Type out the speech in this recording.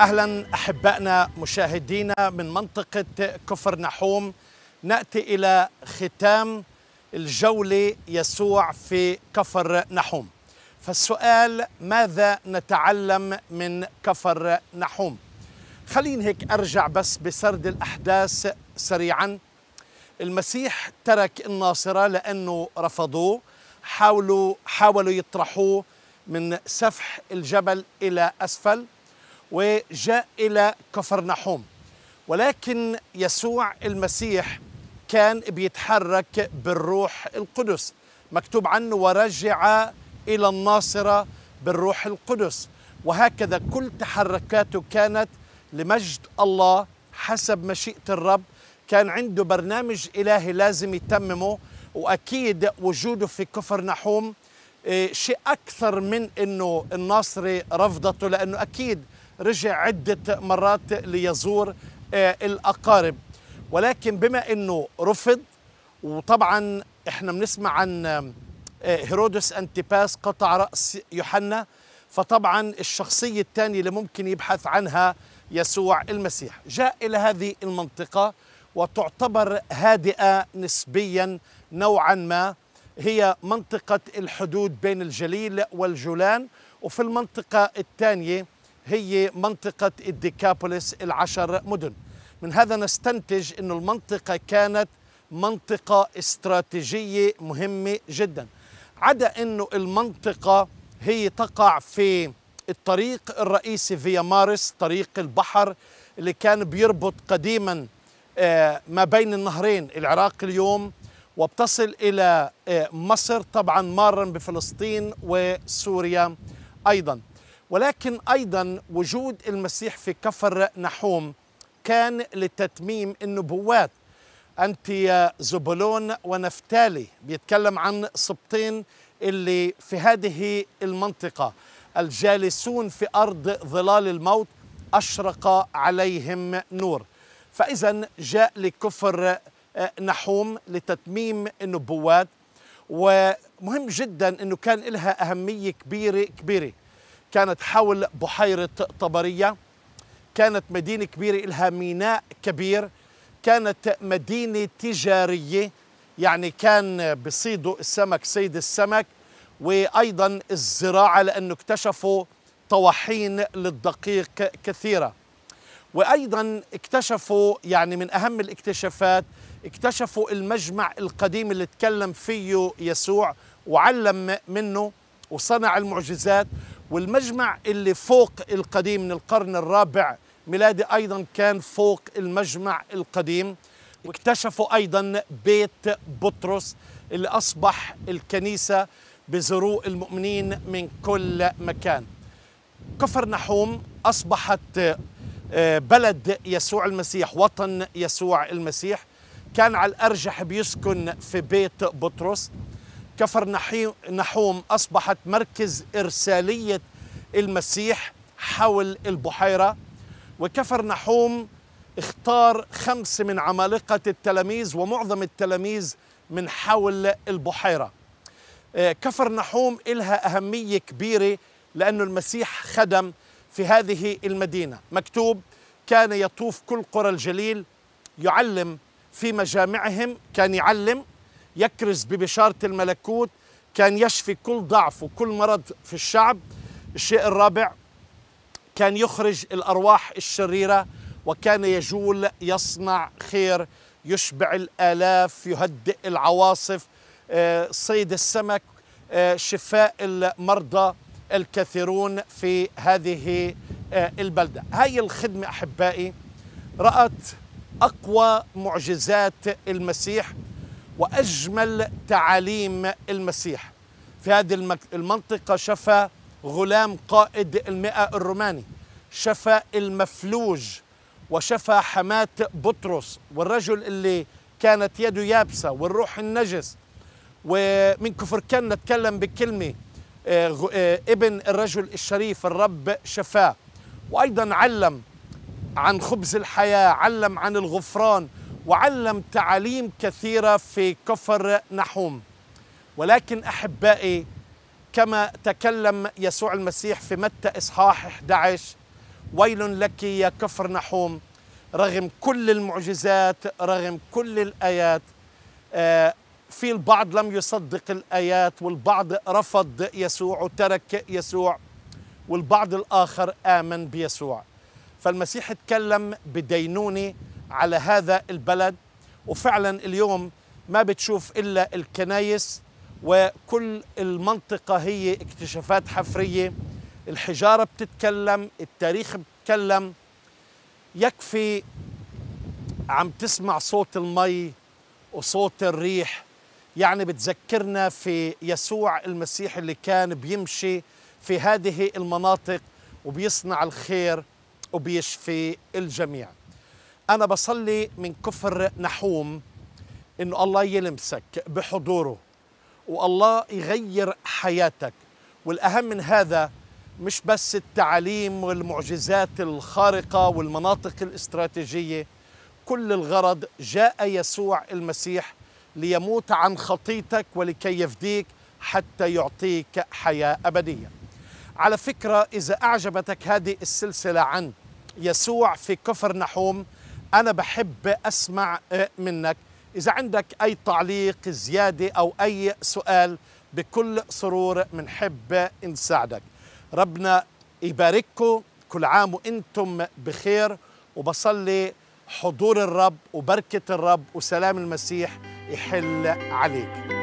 اهلا احبائنا مشاهدينا من منطقه كفر نحوم ناتي الى ختام الجوله يسوع في كفر نحوم فالسؤال ماذا نتعلم من كفر نحوم خليني هيك ارجع بس بسرد الاحداث سريعا المسيح ترك الناصره لانه رفضوه حاولوا حاولوا يطرحوه من سفح الجبل الى اسفل وجاء إلى كفر نحوم ولكن يسوع المسيح كان بيتحرك بالروح القدس مكتوب عنه ورجع إلى الناصرة بالروح القدس وهكذا كل تحركاته كانت لمجد الله حسب مشيئة الرب كان عنده برنامج إلهي لازم يتممه وأكيد وجوده في كفر نحوم إيه، شيء أكثر من أنه الناصري رفضته لأنه أكيد رجع عدة مرات ليزور آه، الأقارب ولكن بما أنه رفض وطبعا احنا بنسمع عن آه، هيرودس أنتيباس قطع رأس يوحنا فطبعا الشخصية الثانية اللي ممكن يبحث عنها يسوع المسيح جاء إلى هذه المنطقة وتعتبر هادئة نسبيا نوعا ما هي منطقة الحدود بين الجليل والجولان وفي المنطقة الثانية هي منطقة الديكابوليس العشر مدن من هذا نستنتج أن المنطقة كانت منطقة استراتيجية مهمة جدا عدا أنه المنطقة هي تقع في الطريق الرئيسي فيا مارس طريق البحر اللي كان بيربط قديما آه، ما بين النهرين العراق اليوم وبتصل إلى آه، مصر طبعا مارا بفلسطين وسوريا أيضا ولكن أيضا وجود المسيح في كفر نحوم كان لتتميم النبوات أنت يا زبولون ونفتالي بيتكلم عن سبطين اللي في هذه المنطقة الجالسون في أرض ظلال الموت أشرق عليهم نور فإذا جاء لكفر آه، نحوم لتتميم النبوات ومهم جدا أنه كان لها أهمية كبيرة كبيرة كانت حول بحيرة طبرية كانت مدينة كبيرة إلها ميناء كبير كانت مدينة تجارية يعني كان بصيدوا السمك صيد السمك وأيضا الزراعة لأنه اكتشفوا طواحين للدقيق كثيرة وأيضا اكتشفوا يعني من أهم الاكتشافات اكتشفوا المجمع القديم اللي تكلم فيه يسوع وعلم منه وصنع المعجزات والمجمع اللي فوق القديم من القرن الرابع ميلادي أيضا كان فوق المجمع القديم واكتشفوا أيضا بيت بطرس اللي أصبح الكنيسة بزروء المؤمنين من كل مكان كفر نحوم أصبحت آه، بلد يسوع المسيح وطن يسوع المسيح كان على الأرجح بيسكن في بيت بطرس كفر نحوم أصبحت مركز إرسالية المسيح حول البحيرة وكفر نحوم اختار خمس من عمالقة التلاميذ ومعظم التلاميذ من حول البحيرة آه، كفر نحوم إلها أهمية كبيرة لأن المسيح خدم في هذه المدينة مكتوب كان يطوف كل قرى الجليل يعلم في مجامعهم كان يعلم يكرز ببشارة الملكوت كان يشفي كل ضعف وكل مرض في الشعب الشيء الرابع كان يخرج الأرواح الشريرة وكان يجول يصنع خير يشبع الآلاف يهدئ العواصف آه، صيد السمك آه، شفاء المرضى الكثيرون في هذه آه، البلدة هاي الخدمة أحبائي رأت أقوى معجزات المسيح وأجمل تعاليم المسيح في هذه المنطقة شفى غلام قائد المئة الروماني شفى المفلوج وشفى حماة بطرس والرجل اللي كانت يده يابسة والروح النجس ومن كفر كان نتكلم بكلمة آه، آه، ابن الرجل الشريف الرب شفاه وأيضا علم عن خبز الحياة علم عن الغفران وعلم تعاليم كثيرة في كفر نحوم ولكن أحبائي كما تكلم يسوع المسيح في متى إصحاح 11 ويل لك يا كفر نحوم رغم كل المعجزات رغم كل الآيات آه، في البعض لم يصدق الآيات والبعض رفض يسوع وترك يسوع والبعض الآخر آمن بيسوع فالمسيح تكلم بدينونة على هذا البلد وفعلا اليوم ما بتشوف إلا الكنايس وكل المنطقة هي اكتشافات حفرية الحجارة بتتكلم التاريخ بتتكلم يكفي عم تسمع صوت المي وصوت الريح يعني بتذكرنا في يسوع المسيح اللي كان بيمشي في هذه المناطق وبيصنع الخير وبيشفي الجميع أنا بصلي من كفر نحوم إنه الله يلمسك بحضوره والله يغير حياتك والأهم من هذا مش بس التعاليم والمعجزات الخارقة والمناطق الاستراتيجية كل الغرض جاء يسوع المسيح ليموت عن خطيتك ولكي يفديك حتى يعطيك حياة أبدية على فكرة إذا أعجبتك هذه السلسلة عن يسوع في كفر نحوم أنا بحب أسمع منك إذا عندك أي تعليق زيادة أو أي سؤال بكل سرور بنحب نساعدك ربنا يبارككم كل عام وانتم بخير وبصلي حضور الرب وبركة الرب وسلام المسيح يحل عليك